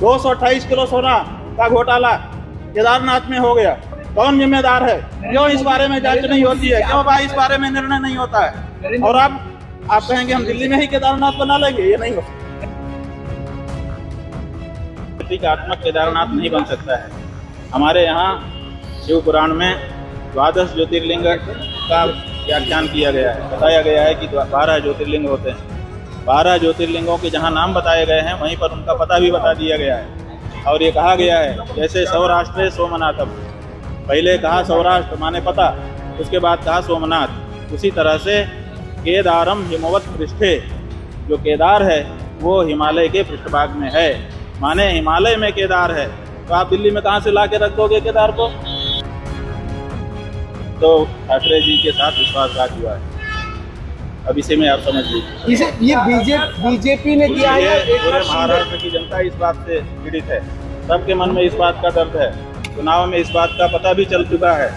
दो सौ अट्ठाईस किलो सोना का घोटाला केदारनाथ में हो गया कौन जिम्मेदार है क्यों इस बारे में जांच नहीं होती है क्यों भाई इस बारे में निर्णय नहीं होता है और आप आप कहेंगे हम दिल्ली में ही केदारनाथ बना लेंगे ये नहीं हो प्रतीकात्मक केदारनाथ नहीं बन सकता है हमारे यहाँ शिव पुराण में द्वादश ज्योतिर्लिंग का व्याख्यान किया गया है बताया गया है कि बारह ज्योतिर्लिंग होते हैं बारह ज्योतिर्लिंगों के जहाँ नाम बताए गए हैं वहीं पर उनका पता भी बता दिया गया है और ये कहा गया है जैसे सौराष्ट्र सोमनाथम पहले कहा सौराष्ट्र माने पता उसके बाद कहा सोमनाथ उसी तरह से केदारम हिमवत पृष्ठे जो केदार है वो हिमालय के पृष्ठभाग में है माने हिमालय में केदार है तो आप दिल्ली में कहाँ से ला के रख दोगे केदार को तो ठाकरे जी के साथ विश्वासघात हुआ है अब इसे में आप समझ लीजिए इसे ये बीजेपी बीजेपी ने दिया है पूरे महाराष्ट्र की जनता इस बात से पीड़ित है सबके मन में इस बात का दर्द है चुनाव में इस बात का पता भी चल चुका है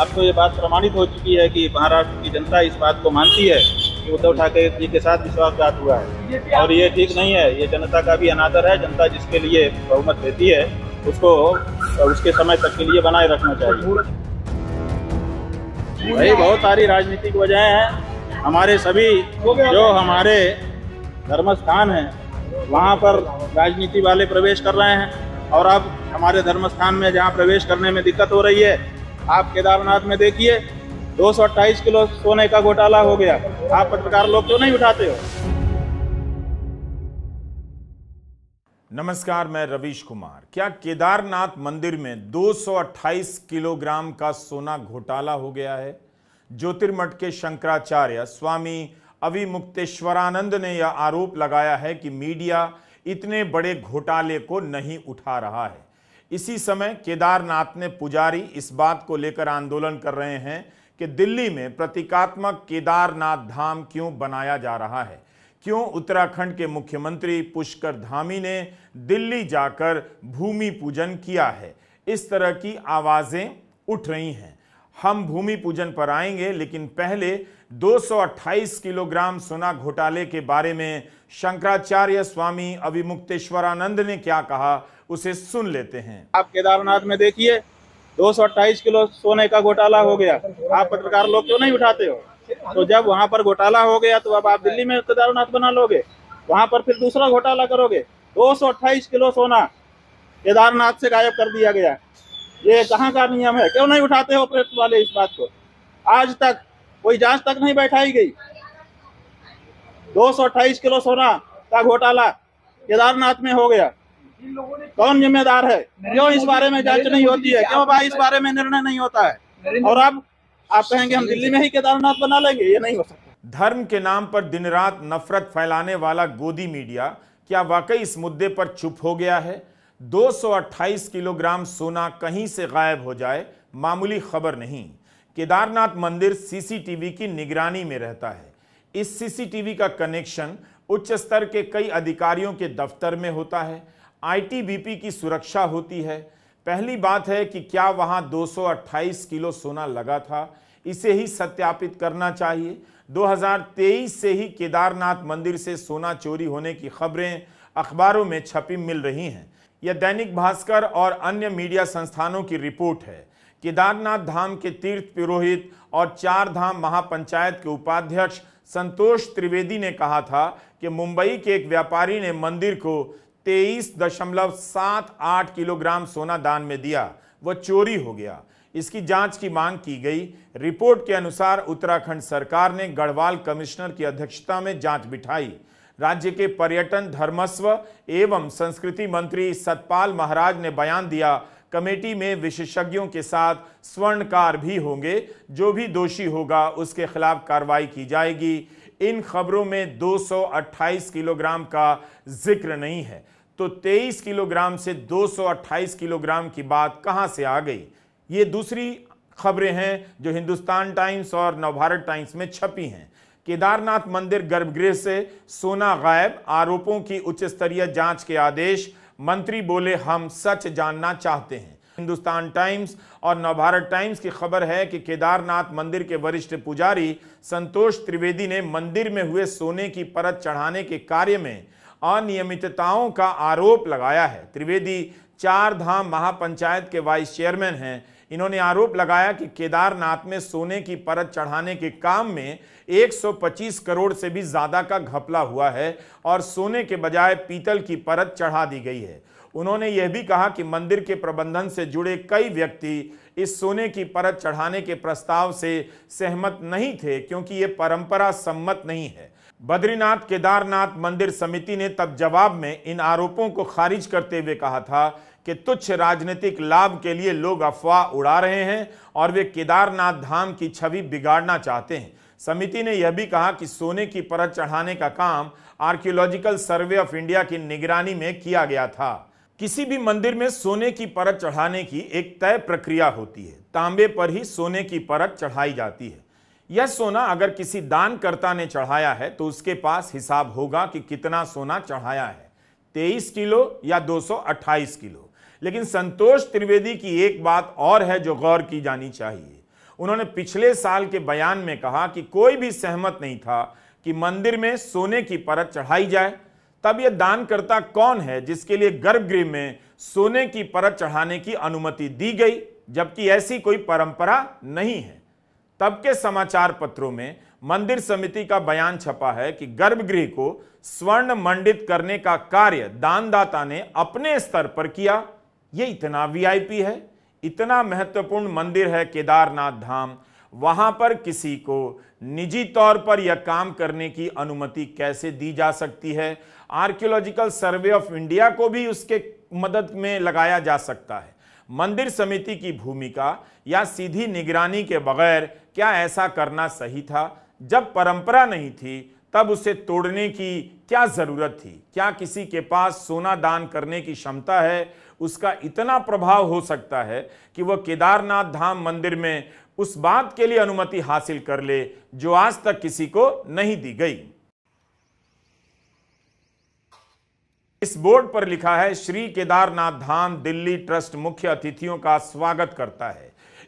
अब तो ये बात प्रमाणित हो चुकी है कि महाराष्ट्र की जनता इस बात को मानती है कि उद्धव ठाकरे जी के साथ विश्वासघात हुआ है और ये ठीक नहीं है ये जनता का भी अनादर है जनता जिसके लिए बहुमत देती है उसको उसके समय तक के लिए बनाए रखना चाहिए भाई बहुत सारी राजनीतिक वजहें हैं हमारे सभी जो हमारे धर्म स्थान हैं वहाँ पर राजनीति वाले प्रवेश कर रहे हैं और अब हमारे धर्म स्थान में जहाँ प्रवेश करने में दिक्कत हो रही है आप केदारनाथ में देखिए दो किलो सोने का घोटाला हो गया आप पत्रकार लोग क्यों नहीं उठाते हो नमस्कार मैं रवीश कुमार क्या केदारनाथ मंदिर में 228 किलोग्राम का सोना घोटाला हो गया है ज्योतिर्मठ के शंकराचार्य स्वामी अविमुक्तेश्वरानंद ने यह आरोप लगाया है कि मीडिया इतने बड़े घोटाले को नहीं उठा रहा है इसी समय केदारनाथ ने पुजारी इस बात को लेकर आंदोलन कर रहे हैं कि दिल्ली में प्रतीकात्मक केदारनाथ धाम क्यों बनाया जा रहा है क्यों उत्तराखंड के मुख्यमंत्री पुष्कर धामी ने दिल्ली जाकर भूमि पूजन किया है इस तरह की आवाज़ें उठ रही हैं हम भूमि पूजन पर आएंगे लेकिन पहले 228 किलोग्राम सोना घोटाले के बारे में शंकराचार्य स्वामी अभिमुक्तेश्वरानंद ने क्या कहा उसे सुन लेते हैं आप केदारनाथ में देखिए 228 किलो सोने का घोटाला हो गया आप पत्रकार लोग क्यों नहीं उठाते हो तो जब वहाँ पर घोटाला हो गया तो अब आप दिल्ली में केदारनाथ बना लोगे वहाँ पर फिर दूसरा घोटाला करोगे दो किलो सोना केदारनाथ से गायब कर दिया गया ये कहाँ का नियम है क्यों नहीं उठाते हो प्रेस वाले इस बात को आज तक कोई जांच तक नहीं बैठाई गई दो किलो सोना का घोटाला केदारनाथ में हो गया कौन जिम्मेदार है क्यों इस बारे में जांच नहीं होती है क्यों भाई इस बारे में निर्णय नहीं होता है और अब आप कहेंगे हम दिल्ली में ही केदारनाथ बना लेंगे ये नहीं हो सकता धर्म के नाम पर दिन रात नफरत फैलाने वाला गोदी मीडिया क्या वाकई इस मुद्दे पर चुप हो गया है 228 किलोग्राम सोना कहीं से गायब हो जाए मामूली खबर नहीं केदारनाथ मंदिर सीसीटीवी की निगरानी में रहता है इस सीसीटीवी का कनेक्शन उच्च स्तर के कई अधिकारियों के दफ्तर में होता है आईटीबीपी की सुरक्षा होती है पहली बात है कि क्या वहां 228 किलो सोना लगा था इसे ही सत्यापित करना चाहिए 2023 से ही केदारनाथ मंदिर से सोना चोरी होने की खबरें अखबारों में छपी मिल रही हैं यह दैनिक भास्कर और अन्य मीडिया संस्थानों की रिपोर्ट है केदारनाथ धाम के तीर्थ पुरोहित और चार धाम महापंचायत के उपाध्यक्ष संतोष त्रिवेदी ने कहा था कि मुंबई के एक व्यापारी ने मंदिर को 23.78 किलोग्राम सोना दान में दिया वह चोरी हो गया इसकी जांच की मांग की गई रिपोर्ट के अनुसार उत्तराखंड सरकार ने गढ़वाल कमिश्नर की अध्यक्षता में जांच बिठाई राज्य के पर्यटन धर्मस्व एवं संस्कृति मंत्री सतपाल महाराज ने बयान दिया कमेटी में विशेषज्ञों के साथ स्वर्णकार भी होंगे जो भी दोषी होगा उसके खिलाफ कार्रवाई की जाएगी इन खबरों में 228 किलोग्राम का जिक्र नहीं है तो 23 किलोग्राम से 228 किलोग्राम की बात कहां से आ गई ये दूसरी खबरें हैं जो हिंदुस्तान टाइम्स और नवभारत टाइम्स में छपी हैं केदारनाथ मंदिर गर्भगृह से सोना गायब आरोपों की उच्च स्तरीय जांच के आदेश मंत्री बोले हम सच जानना चाहते हैं हिंदुस्तान टाइम्स और नवभारत टाइम्स की खबर है कि केदारनाथ मंदिर के वरिष्ठ पुजारी संतोष त्रिवेदी ने मंदिर में हुए सोने की परत चढ़ाने के कार्य में अनियमितताओं का आरोप लगाया है त्रिवेदी चार धाम महापंचायत के वाइस चेयरमैन हैं इन्होंने आरोप लगाया कि केदारनाथ में सोने की परत चढ़ाने के काम में 125 करोड़ से भी ज़्यादा का घपला हुआ है और सोने के बजाय पीतल की परत चढ़ा दी गई है उन्होंने यह भी कहा कि मंदिर के प्रबंधन से जुड़े कई व्यक्ति इस सोने की परत चढ़ाने के प्रस्ताव से सहमत नहीं थे क्योंकि ये परंपरा सम्मत नहीं है बद्रीनाथ केदारनाथ मंदिर समिति ने तब जवाब में इन आरोपों को खारिज करते हुए कहा था कि तुच्छ राजनीतिक लाभ के लिए लोग अफवाह उड़ा रहे हैं और वे केदारनाथ धाम की छवि बिगाड़ना चाहते हैं समिति ने यह भी कहा कि सोने की परत चढ़ाने का काम आर्कियोलॉजिकल सर्वे ऑफ इंडिया की निगरानी में किया गया था किसी भी मंदिर में सोने की परत चढ़ाने की एक तय प्रक्रिया होती है तांबे पर ही सोने की परत चढ़ाई जाती है यह सोना अगर किसी दानकर्ता ने चढ़ाया है तो उसके पास हिसाब होगा कि कितना सोना चढ़ाया है 23 किलो या 228 किलो लेकिन संतोष त्रिवेदी की एक बात और है जो गौर की जानी चाहिए उन्होंने पिछले साल के बयान में कहा कि कोई भी सहमत नहीं था कि मंदिर में सोने की परत चढ़ाई जाए तब यह दानकर्ता कौन है जिसके लिए गर्भगृह में सोने की परत चढ़ाने की अनुमति दी गई जबकि ऐसी कोई परंपरा नहीं है तब के समाचार पत्रों में मंदिर समिति का बयान छपा है कि गर्भगृह को स्वर्ण मंडित करने का कार्य दानदाता ने अपने स्तर पर किया ये इतना वीआईपी है इतना महत्वपूर्ण मंदिर है केदारनाथ धाम वहाँ पर किसी को निजी तौर पर यह काम करने की अनुमति कैसे दी जा सकती है आर्कियोलॉजिकल सर्वे ऑफ इंडिया को भी उसके मदद में लगाया जा सकता है मंदिर समिति की भूमिका या सीधी निगरानी के बगैर क्या ऐसा करना सही था जब परंपरा नहीं थी तब उसे तोड़ने की क्या ज़रूरत थी क्या किसी के पास सोना दान करने की क्षमता है उसका इतना प्रभाव हो सकता है कि वह केदारनाथ धाम मंदिर में उस बात के लिए अनुमति हासिल कर ले जो आज तक किसी को नहीं दी गई इस बोर्ड पर लिखा है श्री केदारनाथ धाम दिल्ली ट्रस्ट मुख्य अतिथियों का स्वागत करता है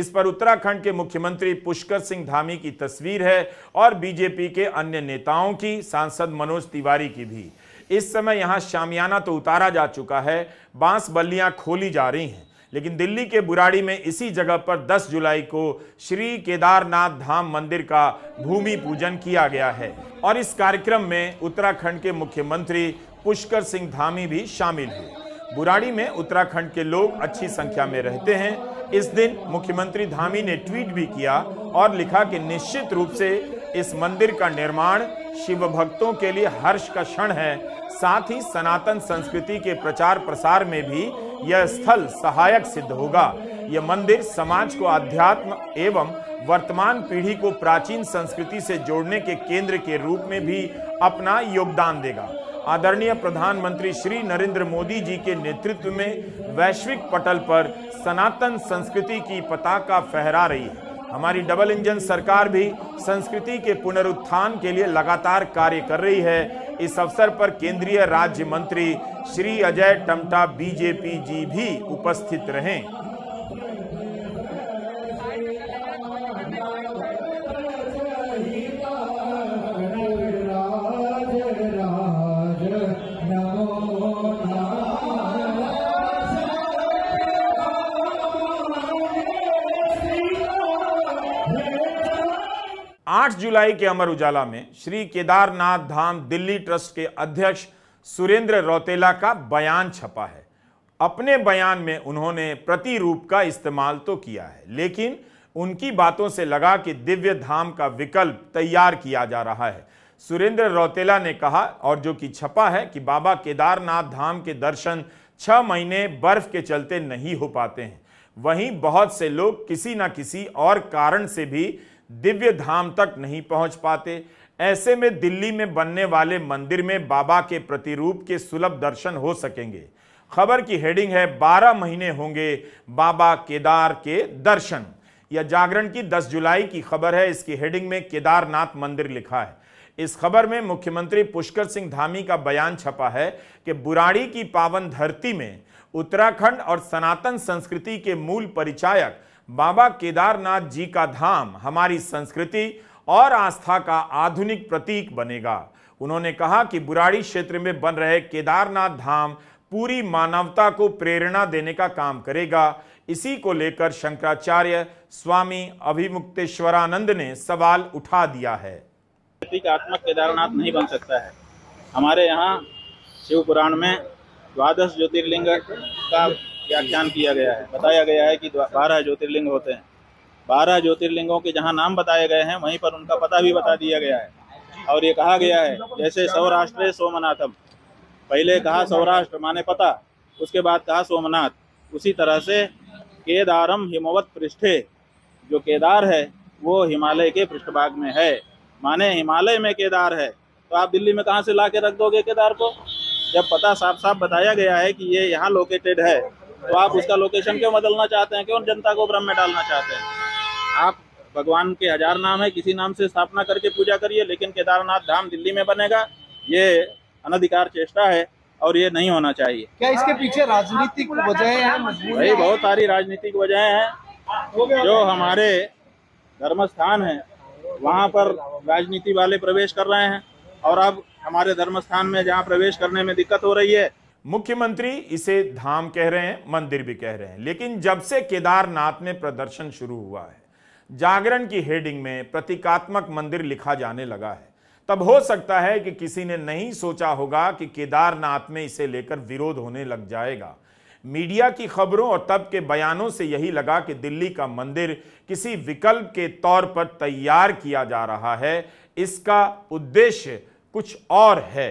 इस पर उत्तराखंड के मुख्यमंत्री पुष्कर सिंह धामी की तस्वीर है और बीजेपी के अन्य नेताओं की सांसद मनोज तिवारी की भी इस समय यहाँ शामियाना तो उतारा जा चुका है बांस बल्लियाँ खोली जा रही हैं लेकिन दिल्ली के बुराड़ी में इसी जगह पर 10 जुलाई को श्री केदारनाथ धाम मंदिर का भूमि पूजन किया गया है और इस कार्यक्रम में उत्तराखंड के मुख्यमंत्री पुष्कर सिंह धामी भी शामिल हुए बुराड़ी में उत्तराखंड के लोग अच्छी संख्या में रहते हैं इस दिन मुख्यमंत्री धामी ने ट्वीट भी किया और लिखा कि निश्चित रूप से इस मंदिर का निर्माण शिव भक्तों के लिए हर्ष का क्षण है साथ ही सनातन संस्कृति के प्रचार प्रसार में भी यह स्थल सहायक सिद्ध होगा यह मंदिर समाज को अध्यात्म एवं वर्तमान पीढ़ी को प्राचीन संस्कृति से जोड़ने के केंद्र के रूप में भी अपना योगदान देगा आदरणीय प्रधानमंत्री श्री नरेंद्र मोदी जी के नेतृत्व में वैश्विक पटल पर सनातन संस्कृति की पताका फहरा रही है हमारी डबल इंजन सरकार भी संस्कृति के पुनरुत्थान के लिए लगातार कार्य कर रही है इस अवसर पर केंद्रीय राज्य मंत्री श्री अजय टमटा बीजेपी जी भी उपस्थित रहें 8 जुलाई के अमर उजाला में श्री केदारनाथ धाम दिल्ली ट्रस्ट के अध्यक्ष सुरेंद्र रौतेला का बयान छपा है अपने बयान में उन्होंने प्रतिरूप का इस्तेमाल तो किया है लेकिन उनकी बातों से लगा कि दिव्य धाम का विकल्प तैयार किया जा रहा है सुरेंद्र रौतेला ने कहा और जो कि छपा है कि बाबा केदारनाथ धाम के दर्शन छह महीने बर्फ के चलते नहीं हो पाते हैं वहीं बहुत से लोग किसी न किसी और कारण से भी दिव्य धाम तक नहीं पहुंच पाते ऐसे में दिल्ली में बनने वाले मंदिर में बाबा के प्रतिरूप के सुलभ दर्शन हो सकेंगे खबर की हेडिंग है 12 महीने होंगे बाबा केदार के दर्शन यह जागरण की 10 जुलाई की खबर है इसकी हेडिंग में केदारनाथ मंदिर लिखा है इस खबर में मुख्यमंत्री पुष्कर सिंह धामी का बयान छपा है कि बुराड़ी की पावन धरती में उत्तराखंड और सनातन संस्कृति के मूल परिचायक बाबा केदारनाथ जी का धाम हमारी संस्कृति और आस्था का आधुनिक प्रतीक बनेगा उन्होंने कहा कि बुराड़ी क्षेत्र में बन रहे केदारनाथ धाम पूरी मानवता को प्रेरणा देने का काम करेगा इसी को लेकर शंकराचार्य स्वामी अभिमुक्तेश्वरानंद ने सवाल उठा दिया है आत्मा केदारनाथ नहीं बन सकता है हमारे यहाँ शिव पुराण में द्वादश ज्योतिर्लिंग का व्याख्यान किया गया है बताया गया है कि बारह ज्योतिर्लिंग होते हैं बारह ज्योतिर्लिंगों के जहाँ नाम बताए गए हैं वहीं पर उनका पता भी बता दिया गया है और ये कहा गया है जैसे सौराष्ट्र सोमनाथम पहले कहा सौराष्ट्र माने पता उसके बाद कहा सोमनाथ उसी तरह से केदारम हिमवत पृष्ठे जो केदार है वो हिमालय के पृष्ठभाग में है माने हिमालय में केदार है तो आप दिल्ली में कहाँ से ला के रख दोगे केदार को जब पता साफ साफ बताया गया है कि ये यहाँ लोकेटेड है तो आप उसका लोकेशन क्यों बदलना चाहते हैं क्यों जनता को भ्रम में डालना चाहते हैं आप भगवान के हजार नाम है किसी नाम से स्थापना करके पूजा करिए लेकिन केदारनाथ धाम दिल्ली में बनेगा ये अनधिकार चेष्टा है और ये नहीं होना चाहिए क्या इसके पीछे राजनीतिक वजह है भाई बहुत सारी राजनीतिक वजह है जो हमारे धर्म स्थान है वहाँ पर राजनीति वाले प्रवेश कर रहे हैं और अब हमारे धर्म स्थान में जहाँ प्रवेश करने में दिक्कत हो रही है मुख्यमंत्री इसे धाम कह रहे हैं मंदिर भी कह रहे हैं लेकिन जब से केदारनाथ में प्रदर्शन शुरू हुआ है जागरण की हेडिंग में प्रतीकात्मक मंदिर लिखा जाने लगा है तब हो सकता है कि किसी ने नहीं सोचा होगा कि केदारनाथ में इसे लेकर विरोध होने लग जाएगा मीडिया की खबरों और तब के बयानों से यही लगा कि दिल्ली का मंदिर किसी विकल्प के तौर पर तैयार किया जा रहा है इसका उद्देश्य कुछ और है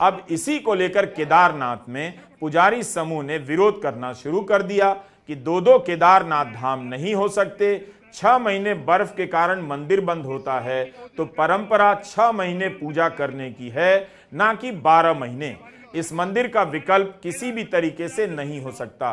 अब इसी को लेकर केदारनाथ में पुजारी समूह ने विरोध करना शुरू कर दिया कि दो दो केदारनाथ धाम नहीं हो सकते छह महीने बर्फ के कारण मंदिर बंद होता है तो परंपरा छह महीने पूजा करने की है ना कि बारह महीने इस मंदिर का विकल्प किसी भी तरीके से नहीं हो सकता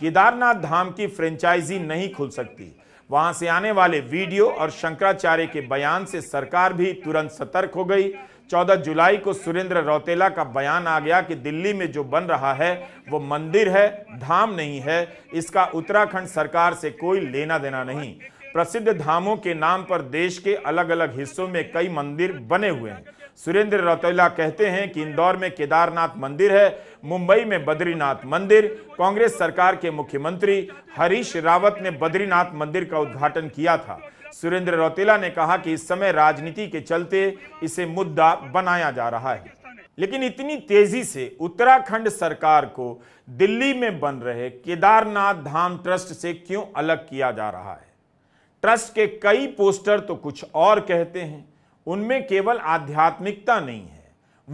केदारनाथ धाम की फ्रेंचाइजी नहीं खुल सकती वहां से आने वाले वीडियो और शंकराचार्य के बयान से सरकार भी तुरंत सतर्क हो गई 14 जुलाई को सुरेंद्र रौतेला का बयान आ गया कि दिल्ली में जो बन रहा है वो मंदिर है धाम नहीं है इसका उत्तराखंड सरकार से कोई लेना देना नहीं प्रसिद्ध धामों के नाम पर देश के अलग अलग हिस्सों में कई मंदिर बने हुए हैं सुरेंद्र रौतेला कहते हैं कि इंदौर में केदारनाथ मंदिर है मुंबई में बद्रीनाथ मंदिर कांग्रेस सरकार के मुख्यमंत्री हरीश रावत ने बद्रीनाथ मंदिर का उद्घाटन किया था सुरेंद्र रौतेला ने कहा कि इस समय राजनीति के चलते इसे मुद्दा बनाया जा रहा है लेकिन इतनी तेजी से उत्तराखंड सरकार को दिल्ली में बन रहे केदारनाथ धाम ट्रस्ट से क्यों अलग किया जा रहा है ट्रस्ट के कई पोस्टर तो कुछ और कहते हैं उनमें केवल आध्यात्मिकता नहीं है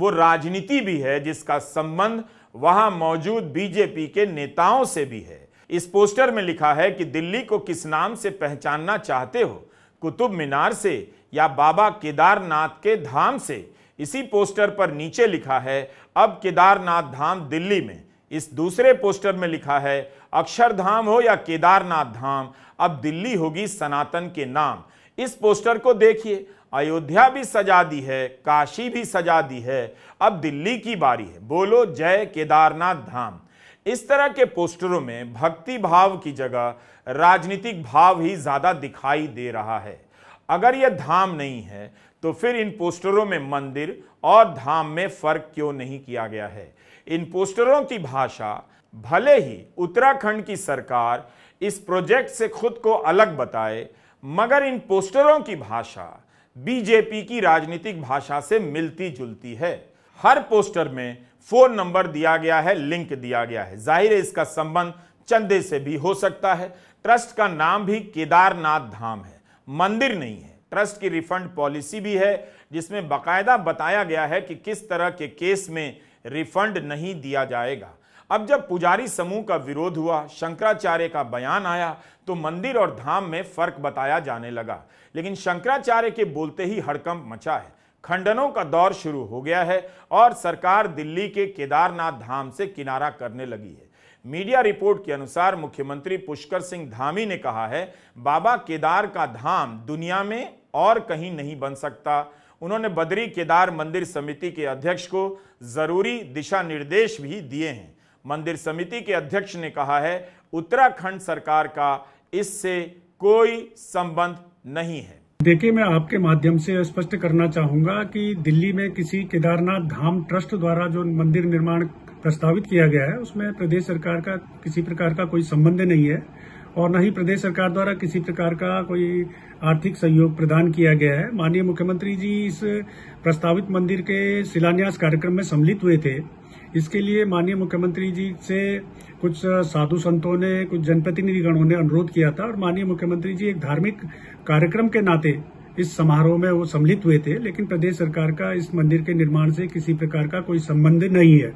वो राजनीति भी है जिसका संबंध वहां मौजूद बीजेपी के नेताओं से भी है इस पोस्टर में लिखा है कि दिल्ली को किस नाम से पहचानना चाहते हो कुतुब मीनार से या बाबा केदारनाथ के धाम से इसी पोस्टर पर नीचे लिखा है अब केदारनाथ धाम दिल्ली में इस दूसरे पोस्टर में लिखा है अक्षरधाम हो या केदारनाथ धाम अब दिल्ली होगी सनातन के नाम इस पोस्टर को देखिए अयोध्या भी सजा दी है काशी भी सजा दी है अब दिल्ली की बारी है बोलो जय केदारनाथ धाम इस तरह के पोस्टरों में भक्ति भाव की जगह राजनीतिक भाव ही ज्यादा दिखाई दे रहा है अगर यह धाम नहीं है तो फिर इन पोस्टरों में मंदिर और धाम में फर्क क्यों नहीं किया गया है इन पोस्टरों की भाषा भले ही उत्तराखंड की सरकार इस प्रोजेक्ट से खुद को अलग बताए मगर इन पोस्टरों की भाषा बीजेपी की राजनीतिक भाषा से मिलती जुलती है हर पोस्टर में फोन नंबर दिया गया है लिंक दिया गया है जाहिर है इसका संबंध चंदे से भी हो सकता है ट्रस्ट का नाम भी केदारनाथ धाम है मंदिर नहीं है ट्रस्ट की रिफंड पॉलिसी भी है जिसमें बाकायदा बताया गया है कि किस तरह के केस में रिफंड नहीं दिया जाएगा अब जब पुजारी समूह का विरोध हुआ शंकराचार्य का बयान आया तो मंदिर और धाम में फर्क बताया जाने लगा लेकिन शंकराचार्य के बोलते ही हड़कंप मचा है खंडनों का दौर शुरू हो गया है और सरकार दिल्ली के केदारनाथ धाम से किनारा करने लगी है मीडिया रिपोर्ट के अनुसार मुख्यमंत्री पुष्कर सिंह धामी ने कहा है बाबा केदार का धाम दुनिया में और कहीं नहीं बन सकता उन्होंने बद्री केदार मंदिर समिति के अध्यक्ष को जरूरी दिशा निर्देश भी दिए हैं मंदिर समिति के अध्यक्ष ने कहा है उत्तराखंड सरकार का इससे कोई संबंध नहीं है देखिए मैं आपके माध्यम से स्पष्ट करना चाहूंगा कि दिल्ली में किसी केदारनाथ धाम ट्रस्ट द्वारा जो मंदिर निर्माण प्रस्तावित किया गया है उसमें प्रदेश सरकार का किसी प्रकार का कोई संबंध नहीं है और न ही प्रदेश सरकार द्वारा किसी प्रकार का कोई आर्थिक सहयोग प्रदान किया गया है माननीय मुख्यमंत्री जी इस प्रस्तावित मंदिर के शिलान्यास कार्यक्रम में सम्मिलित हुए थे इसके लिए माननीय मुख्यमंत्री जी से कुछ साधु संतों ने कुछ जनप्रतिनिधिगणों ने अनुरोध किया था और माननीय मुख्यमंत्री जी एक धार्मिक कार्यक्रम के नाते इस समारोह में वो सम्मिलित हुए थे लेकिन प्रदेश सरकार का इस मंदिर के निर्माण से किसी प्रकार का कोई संबंध नहीं है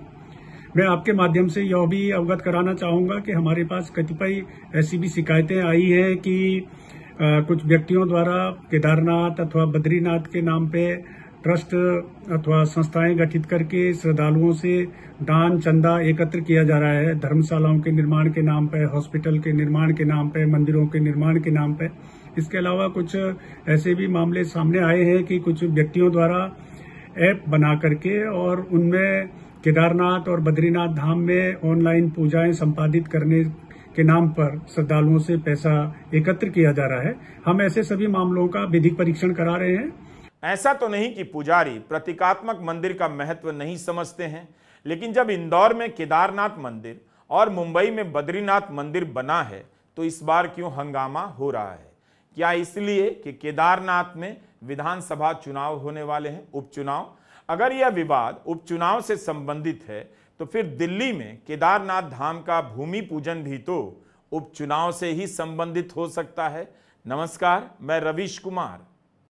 मैं आपके माध्यम से यह भी अवगत कराना चाहूंगा कि हमारे पास कतिपय ऐसी भी शिकायतें आई हैं कि आ, कुछ व्यक्तियों द्वारा केदारनाथ अथवा बद्रीनाथ के नाम पे ट्रस्ट अथवा संस्थाएं गठित करके श्रद्धालुओं से दान चंदा एकत्र किया जा रहा है धर्मशालाओं के निर्माण के नाम पर हॉस्पिटल के निर्माण के नाम पर मंदिरों के निर्माण के नाम पर इसके अलावा कुछ ऐसे भी मामले सामने आए हैं कि कुछ व्यक्तियों द्वारा ऐप बना करके और उनमें केदारनाथ और बद्रीनाथ धाम में ऑनलाइन पूजाएं संपादित करने के नाम पर श्रद्धालुओं से पैसा एकत्र किया जा रहा है हम ऐसे सभी मामलों का विधिक परीक्षण करा रहे हैं ऐसा तो नहीं कि पुजारी प्रतीकात्मक मंदिर का महत्व नहीं समझते हैं लेकिन जब इंदौर में केदारनाथ मंदिर और मुंबई में बद्रीनाथ मंदिर बना है तो इस बार क्यों हंगामा हो रहा है क्या इसलिए कि केदारनाथ में विधानसभा चुनाव होने वाले हैं उपचुनाव अगर यह विवाद उपचुनाव से संबंधित है तो फिर दिल्ली में केदारनाथ धाम का भूमि पूजन भी तो उपचुनाव से ही संबंधित हो सकता है नमस्कार मैं रवीश कुमार